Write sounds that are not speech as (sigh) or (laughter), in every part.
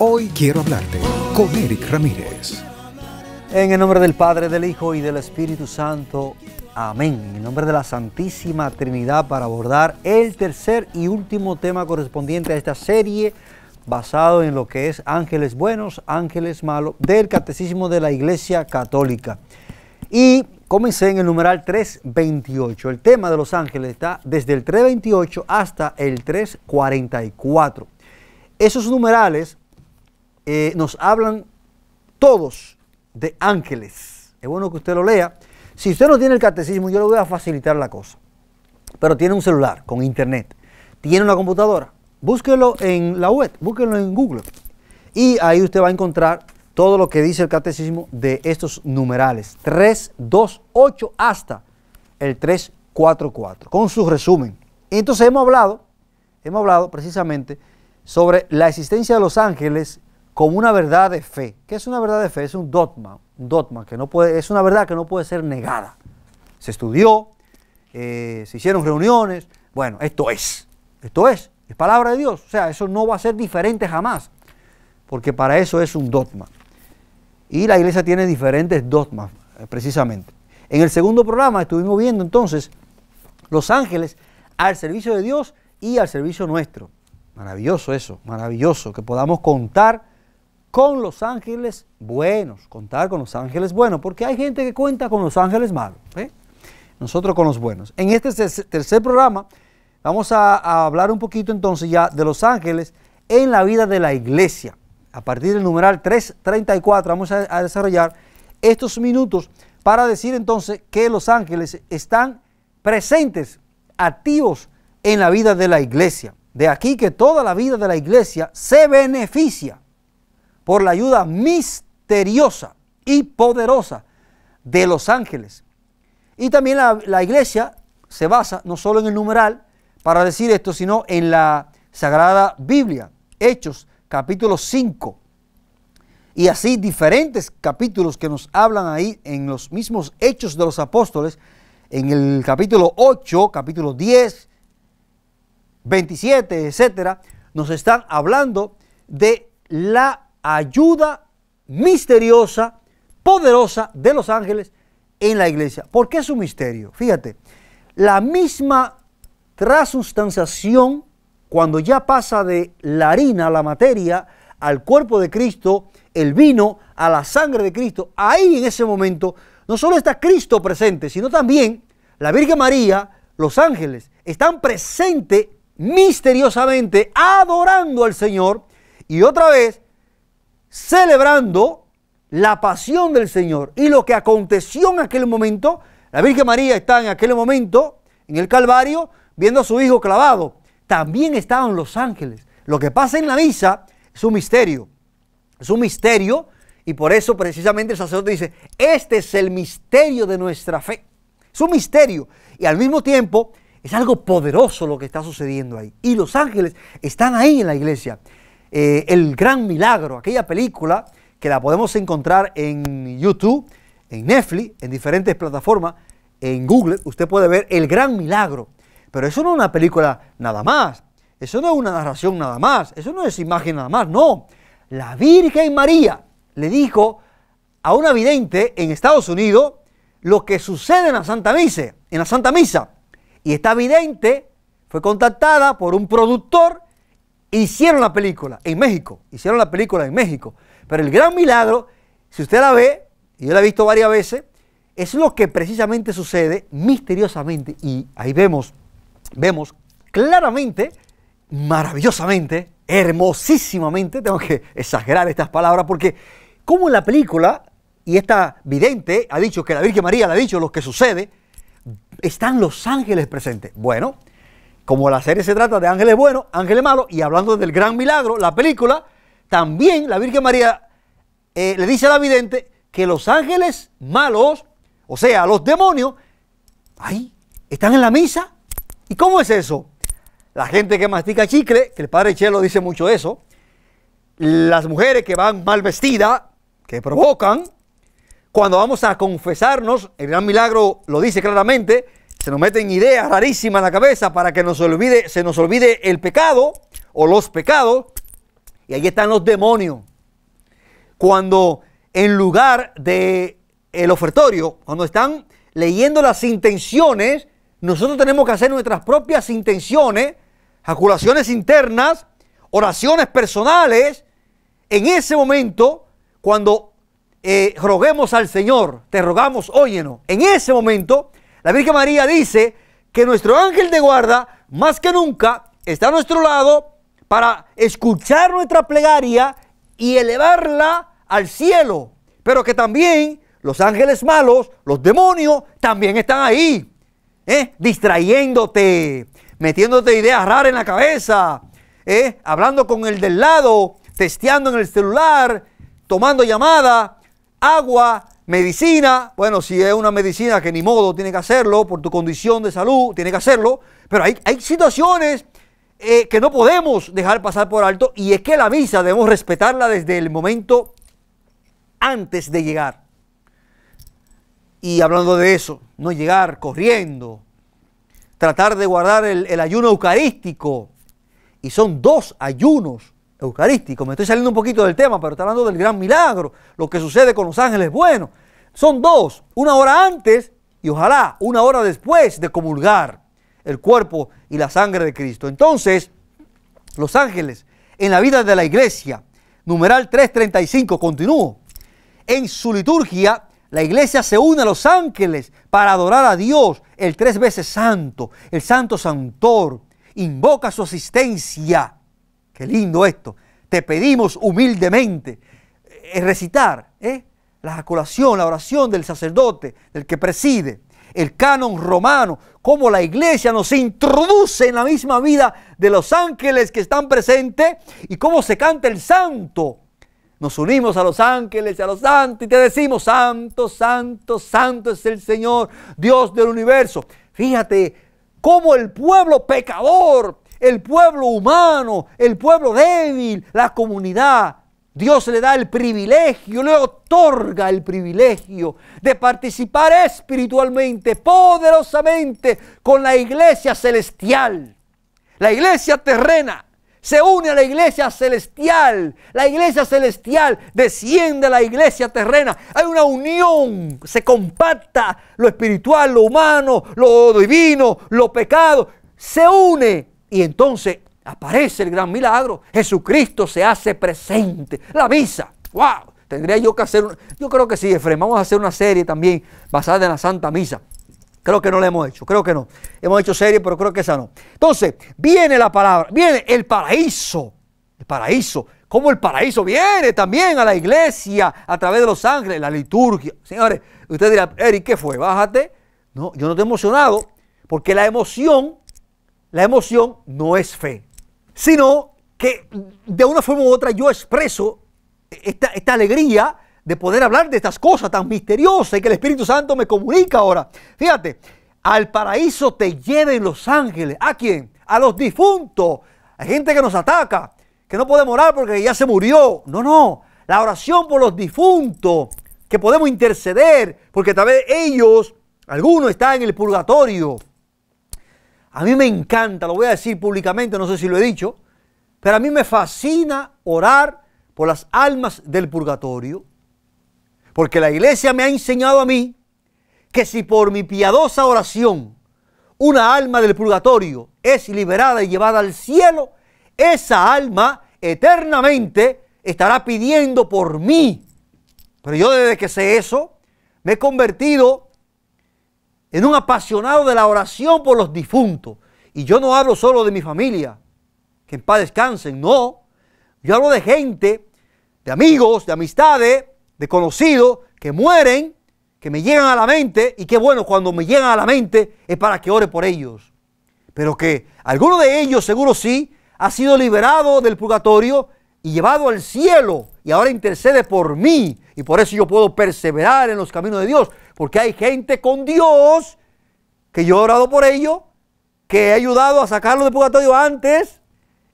Hoy quiero hablarte con Eric Ramírez. En el nombre del Padre, del Hijo y del Espíritu Santo. Amén. En el nombre de la Santísima Trinidad para abordar el tercer y último tema correspondiente a esta serie basado en lo que es ángeles buenos, ángeles malos del Catecismo de la Iglesia Católica. Y comencé en el numeral 328. El tema de los ángeles está desde el 328 hasta el 344. Esos numerales eh, nos hablan todos de ángeles. Es bueno que usted lo lea. Si usted no tiene el catecismo, yo le voy a facilitar la cosa. Pero tiene un celular con internet, tiene una computadora. Búsquelo en la web, búsquelo en Google. Y ahí usted va a encontrar todo lo que dice el catecismo de estos numerales. 3, 2, 8 hasta el 344. Con su resumen. Entonces hemos hablado, hemos hablado precisamente sobre la existencia de los ángeles como una verdad de fe. ¿Qué es una verdad de fe? Es un dogma, un dogma que no puede, es una verdad que no puede ser negada. Se estudió, eh, se hicieron reuniones, bueno, esto es, esto es, es palabra de Dios, o sea, eso no va a ser diferente jamás, porque para eso es un dogma. Y la iglesia tiene diferentes dogmas, eh, precisamente. En el segundo programa estuvimos viendo entonces los ángeles al servicio de Dios y al servicio nuestro. Maravilloso eso, maravilloso, que podamos contar con los ángeles buenos, contar con los ángeles buenos, porque hay gente que cuenta con los ángeles malos, ¿eh? nosotros con los buenos. En este tercer programa vamos a, hablar un poquito entonces ya de los ángeles en la vida de la iglesia. A partir del numeral 334 vamos a, a desarrollar estos minutos para decir entonces que los ángeles están presentes, activos en la vida de la iglesia. De aquí que toda la vida de la iglesia se beneficia por la ayuda misteriosa y poderosa de los ángeles. Y también la, iglesia se basa no solo en el numeral para decir esto, sino en la Sagrada Biblia, Hechos capítulo 5. Y así diferentes capítulos que nos hablan ahí en los mismos Hechos de los Apóstoles, en el capítulo 8, capítulo 10, 27, etcétera, nos están hablando de la ayuda misteriosa, poderosa de los ángeles en la iglesia. ¿Por qué es un misterio? Fíjate, la misma transustanciación, cuando ya pasa de la harina, la materia, al cuerpo de Cristo, el vino, a la sangre de Cristo, ahí en ese momento no solo está Cristo presente, sino también la Virgen María, los ángeles, están presentes misteriosamente adorando al Señor y otra vez celebrando la pasión del Señor y lo que aconteció en aquel momento. La Virgen María está en aquel momento, en el Calvario, viendo a su hijo clavado. También estaban los ángeles. Lo que pasa en la misa es un misterio. Es un misterio y por eso precisamente el sacerdote dice, este es el misterio de nuestra fe. Es un misterio y al mismo tiempo es algo poderoso lo que está sucediendo ahí. Y los ángeles están ahí en la iglesia. Eh, El Gran Milagro, aquella película que la podemos encontrar en YouTube, en Netflix, en diferentes plataformas, en Google, usted puede ver El Gran Milagro. Pero eso no es una película nada más, eso no es una narración nada más, eso no es imagen nada más, no. La Virgen María le dijo a una vidente en Estados Unidos lo que sucede en la Santa Misa, en la Santa Misa. Y esta vidente fue contactada por un productor Hicieron la película en México, hicieron la película en México. Pero el gran milagro, si usted la ve, y yo la he visto varias veces, es lo que precisamente sucede misteriosamente. Y ahí vemos, vemos claramente, maravillosamente, hermosísimamente, tengo que exagerar estas palabras porque como en la película, y esta vidente ha dicho que la Virgen María le ha dicho lo que sucede, están los ángeles presentes. Bueno, como la serie se trata de ángeles buenos, ángeles malos, y hablando del gran milagro, la película, también la Virgen María eh, le dice a la vidente que los ángeles malos, o sea, los demonios, ahí están en la misa. ¿Y cómo es eso? La gente que mastica chicle, que el padre Chelo dice mucho eso, las mujeres que van mal vestidas, que provocan, cuando vamos a confesarnos, el gran milagro lo dice claramente, se nos meten ideas rarísimas en la cabeza para que nos olvide, se nos olvide el pecado o los pecados. Y ahí están los demonios. Cuando en lugar de ofertorio, cuando están leyendo las intenciones, nosotros tenemos que hacer nuestras propias intenciones, jaculaciones internas, oraciones personales. En ese momento, cuando eh, roguemos al Señor, te rogamos, óyenos. En ese momento la Virgen María dice que nuestro ángel de guarda, más que nunca, está a nuestro lado para escuchar nuestra plegaria y elevarla al cielo. Pero que también los ángeles malos, los demonios, también están ahí, ¿eh? distrayéndote, metiéndote ideas raras en la cabeza, ¿eh? hablando con el del lado, testeando en el celular, tomando llamada, agua, Medicina, bueno, si es una medicina que ni modo tiene que hacerlo, por tu condición de salud, tiene que hacerlo, pero hay, situaciones eh, que no podemos dejar pasar por alto y es que la visa debemos respetarla desde el momento antes de llegar. Y hablando de eso, no llegar corriendo, tratar de guardar el ayuno eucarístico. Y son dos ayunos eucarístico. Me estoy saliendo un poquito del tema, pero está hablando del gran milagro, lo que sucede con los ángeles Bueno, Son dos, una hora antes y ojalá una hora después de comulgar el cuerpo y la sangre de Cristo. Entonces, los ángeles en la vida de la iglesia, numeral 335, continúo. En su liturgia, la iglesia se une a los ángeles para adorar a Dios, el tres veces santo, el santo santor, invoca su asistencia Qué lindo esto. Te pedimos humildemente eh, eh, recitar ¿eh? la ejaculación, la oración del sacerdote, del que preside, el canon romano, cómo la iglesia nos introduce en la misma vida de los ángeles que están presentes y cómo se canta el santo. Nos unimos a los ángeles, a los santos y te decimos, santo, santo, santo es el Señor, Dios del universo. Fíjate cómo el pueblo pecador el pueblo humano, el pueblo débil, la comunidad. Dios le da el privilegio, le otorga el privilegio de participar espiritualmente, poderosamente con la iglesia celestial. La iglesia terrena se une a la iglesia celestial. La iglesia celestial desciende a la iglesia terrena. Hay una unión, se compacta lo espiritual, lo humano, lo divino, lo pecado. Se une y entonces aparece el gran milagro. Jesucristo se hace presente. La misa. ¡Wow! Tendría yo que hacer. yo creo que sí, Efraín. Vamos a hacer una serie también basada en la Santa Misa. Creo que no la hemos hecho. Creo que no. Hemos hecho serie, pero creo que esa no. Entonces, viene la palabra. Viene el paraíso. El paraíso. Como el paraíso viene también a la iglesia a través de los ángeles, la liturgia. Señores, usted dirá, Eric, ¿qué fue? Bájate. No, yo no estoy emocionado porque la emoción la emoción no es fe, sino que de una forma u otra yo expreso esta, alegría de poder hablar de estas cosas tan misteriosas y que el Espíritu Santo me comunica ahora. Fíjate, al paraíso te lleven los ángeles. ¿A quién? A los difuntos. a gente que nos ataca, que no podemos orar porque ya se murió. No, no. La oración por los difuntos, que podemos interceder, porque tal vez ellos, algunos están en el purgatorio. A mí me encanta, lo voy a decir públicamente, no sé si lo he dicho, pero a mí me fascina orar por las almas del purgatorio, porque la iglesia me ha enseñado a mí que si por mi piadosa oración una alma del purgatorio es liberada y llevada al cielo, esa alma eternamente estará pidiendo por mí. Pero yo desde que sé eso, me he convertido en un apasionado de la oración por los difuntos. Y yo no hablo solo de mi familia, que en paz descansen, no. Yo hablo de gente, de amigos, de amistades, de conocidos, que mueren, que me llegan a la mente, y que bueno, cuando me llegan a la mente es para que ore por ellos. Pero que alguno de ellos, seguro sí, ha sido liberado del purgatorio y llevado al cielo, y ahora intercede por mí, y por eso yo puedo perseverar en los caminos de Dios, porque hay gente con Dios que yo he orado por ello, que he ayudado a sacarlo del purgatorio antes,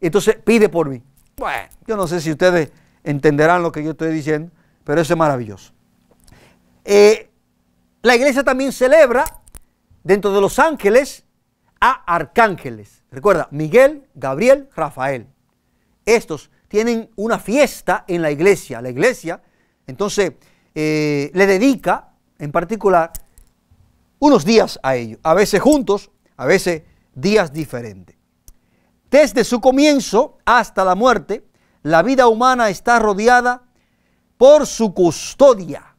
entonces pide por mí. Bueno, yo no sé si ustedes entenderán lo que yo estoy diciendo, pero eso es maravilloso. Eh, la iglesia también celebra dentro de los ángeles a arcángeles. Recuerda, Miguel, Gabriel, Rafael. Estos tienen una fiesta en la iglesia. La iglesia entonces eh, le dedica en particular unos días a ellos, a veces juntos, a veces días diferentes. Desde su comienzo hasta la muerte, la vida humana está rodeada por su custodia.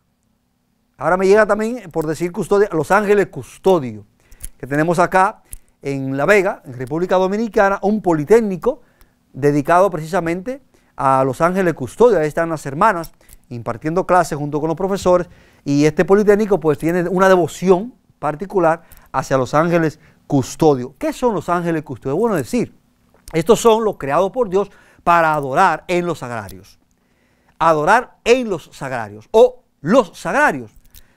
Ahora me llega también, por decir custodia, los ángeles custodio, que tenemos acá en La Vega, en República Dominicana, un politécnico dedicado precisamente a los ángeles custodio. Ahí están las hermanas impartiendo clases junto con los profesores y este Politécnico pues tiene una devoción particular hacia los ángeles custodio. ¿Qué son los ángeles custodios? Bueno, decir, estos son los creados por Dios para adorar en los sagrarios. Adorar en los sagrarios o los sagrarios.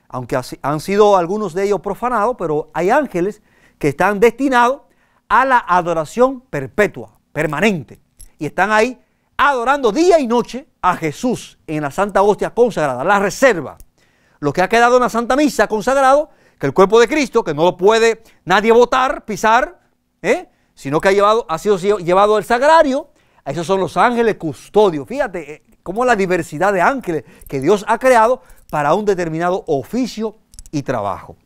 Aunque han sido algunos de ellos profanados, pero hay ángeles que están destinados a la adoración perpetua, permanente. Y están ahí adorando día y noche a Jesús en la Santa Hostia consagrada, la reserva lo que ha quedado en la Santa Misa consagrado, que el cuerpo de Cristo, que no lo puede nadie botar, pisar, ¿eh? sino que ha, llevado, ha sido llevado al sagrario, A esos son los ángeles custodios. Fíjate eh, cómo la diversidad de ángeles que Dios ha creado para un determinado oficio y trabajo.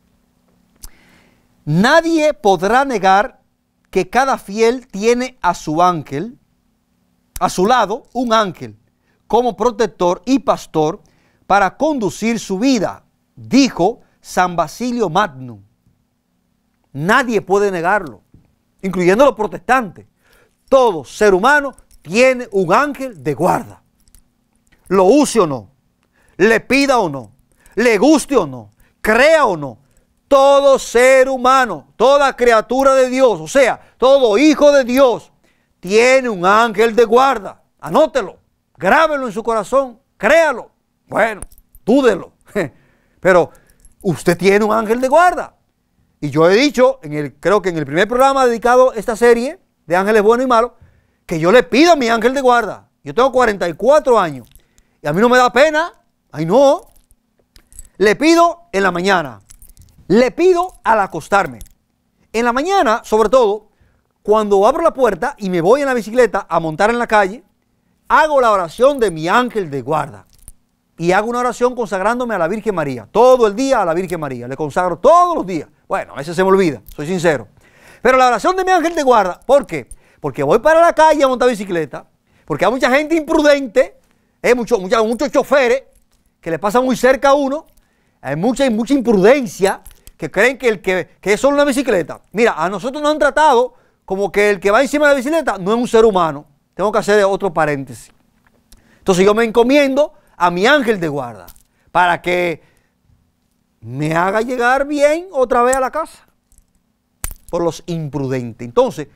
Nadie podrá negar que cada fiel tiene a su ángel, a su lado, un ángel, como protector y pastor para conducir su vida, dijo San Basilio Magnum. Nadie puede negarlo, incluyendo los protestantes. Todo ser humano tiene un ángel de guarda. Lo use o no, le pida o no, le guste o no, crea o no, todo ser humano, toda criatura de Dios, o sea, todo hijo de Dios, tiene un ángel de guarda. Anótelo, grábelo en su corazón, créalo. Bueno, dúdelo. (laughs) Pero usted tiene un ángel de guarda. Y yo he dicho, en el, creo que en el primer programa dedicado a esta serie de ángeles buenos y malos, que yo le pido a mi ángel de guarda. Yo tengo 44 años y a mí no me da pena. Ay, no. Le pido en la mañana. Le pido al acostarme. En la mañana, sobre todo, cuando abro la puerta y me voy en la bicicleta a montar en la calle, hago la oración de mi ángel de guarda y hago una oración consagrándome a la Virgen María. Todo el día a la Virgen María. Le consagro todos los días. Bueno, a veces se me olvida, soy sincero. Pero la oración de mi ángel de guarda. ¿Por qué? Porque voy para la calle a montar bicicleta. Porque hay mucha gente imprudente. Hay mucho, muchos choferes que le pasan muy cerca a uno. Hay mucha, mucha imprudencia que creen que, el que, que es solo una bicicleta. Mira, a nosotros nos han tratado como que el que va encima de la bicicleta no es un ser humano. Tengo que hacer otro paréntesis. Entonces yo me encomiendo a mi ángel de guarda para que me haga llegar bien otra vez a la casa por los imprudentes. Entonces,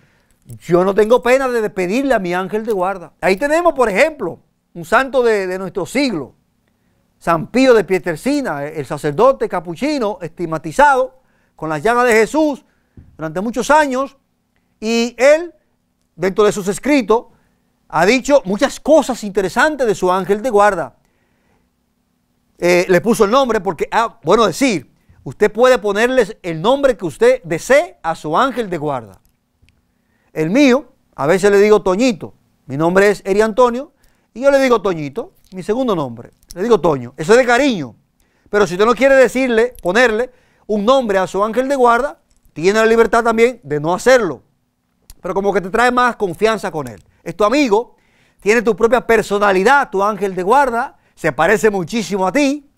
yo no tengo pena de despedirle a mi ángel de guarda. Ahí tenemos, por ejemplo, un santo de, nuestro siglo, San Pío de Pietersina, el sacerdote capuchino estigmatizado con las llamas de Jesús durante muchos años, y él, dentro de sus escritos, ha dicho muchas cosas interesantes de su ángel de guarda. Eh, le puso el nombre porque, ah, bueno, decir, usted puede ponerle el nombre que usted desee a su ángel de guarda. El mío, a veces le digo Toñito, mi nombre es Eri Antonio, y yo le digo Toñito, mi segundo nombre, le digo Toño, eso es de cariño. Pero si usted no quiere decirle, ponerle un nombre a su ángel de guarda, tiene la libertad también de no hacerlo. Pero como que te trae más confianza con él. Es tu amigo, tiene tu propia personalidad, tu ángel de guarda, se parece muchísimo a ti,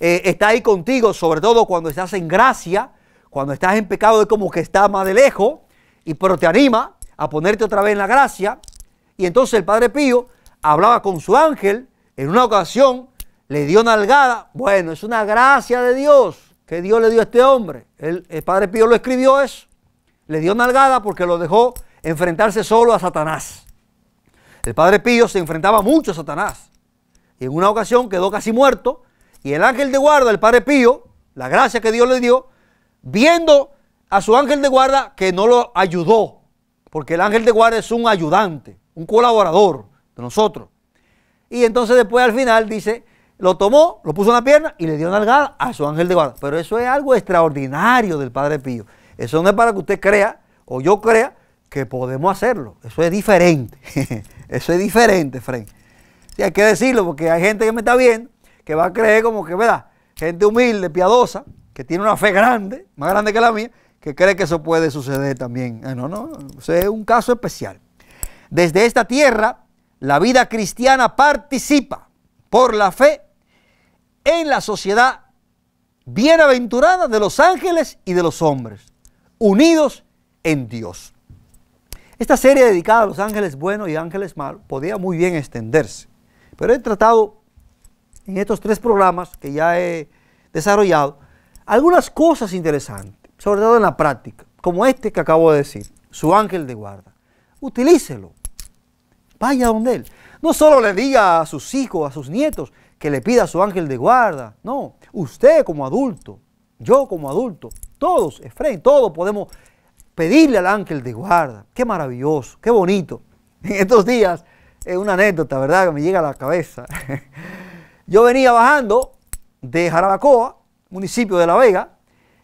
eh, está ahí contigo, sobre todo cuando estás en gracia, cuando estás en pecado es como que está más de lejos, y, pero te anima a ponerte otra vez en la gracia. Y entonces el Padre Pío hablaba con su ángel, en una ocasión le dio nalgada, bueno, es una gracia de Dios que Dios le dio a este hombre. El, el Padre Pío lo escribió eso, le dio nalgada porque lo dejó enfrentarse solo a Satanás. El Padre Pío se enfrentaba mucho a Satanás. Y en una ocasión quedó casi muerto y el ángel de guarda, el Padre Pío, la gracia que Dios le dio, viendo a su ángel de guarda que no lo ayudó, porque el ángel de guarda es un ayudante, un colaborador de nosotros. Y entonces después al final dice, lo tomó, lo puso en la pierna y le dio una nalgada a su ángel de guarda. Pero eso es algo extraordinario del Padre Pío. Eso no es para que usted crea o yo crea que podemos hacerlo. Eso es diferente. (laughs) eso es diferente, Frank. Sí, hay que decirlo porque hay gente que me está viendo que va a creer como que, ¿verdad? Gente humilde, piadosa, que tiene una fe grande, más grande que la mía, que cree que eso puede suceder también. Ah, no, no, es un caso especial. Desde esta tierra, la vida cristiana participa por la fe en la sociedad bienaventurada de los ángeles y de los hombres, unidos en Dios. Esta serie dedicada a los ángeles buenos y ángeles malos podía muy bien extenderse. Pero he tratado en estos tres programas que ya he desarrollado algunas cosas interesantes, sobre todo en la práctica, como este que acabo de decir, su ángel de guarda. Utilícelo. Vaya donde él. No solo le diga a sus hijos, a sus nietos, que le pida a su ángel de guarda. No, usted como adulto, yo como adulto, todos, Efraín, todos podemos pedirle al ángel de guarda. Qué maravilloso, qué bonito. En estos días es una anécdota, ¿verdad? Que me llega a la cabeza. (laughs) Yo venía bajando de Jarabacoa, municipio de La Vega,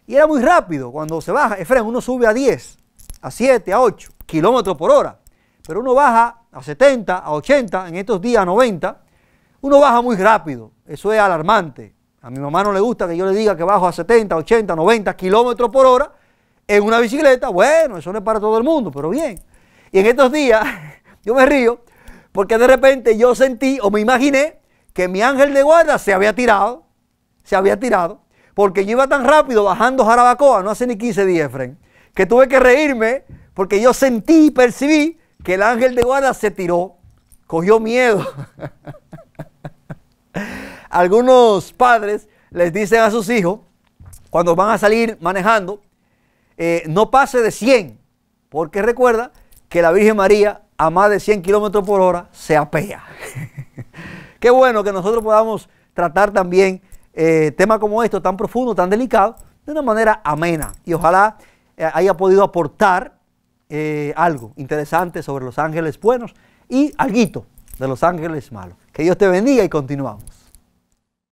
y era muy rápido. Cuando se baja, Efraín, uno sube a 10, a 7, a 8 kilómetros por hora, pero uno baja a 70, a 80, en estos días a 90, uno baja muy rápido. Eso es alarmante. A mi mamá no le gusta que yo le diga que bajo a 70, 80, 90 kilómetros por hora en una bicicleta. Bueno, eso no es para todo el mundo, pero bien. Y en estos días, (laughs) yo me río, porque de repente yo sentí o me imaginé que mi ángel de guarda se había tirado, se había tirado, porque yo iba tan rápido bajando Jarabacoa, no hace ni 15 días, fren que tuve que reírme porque yo sentí y percibí que el ángel de guarda se tiró, cogió miedo. (laughs) Algunos padres les dicen a sus hijos, cuando van a salir manejando, eh, no pase de 100, porque recuerda que la Virgen María a más de 100 kilómetros por hora se apea. (laughs) Qué bueno que nosotros podamos tratar también eh, temas como esto tan profundo, tan delicado, de una manera amena. Y ojalá eh, haya podido aportar eh, algo interesante sobre los ángeles buenos y algo de los ángeles malos. Que Dios te bendiga y continuamos.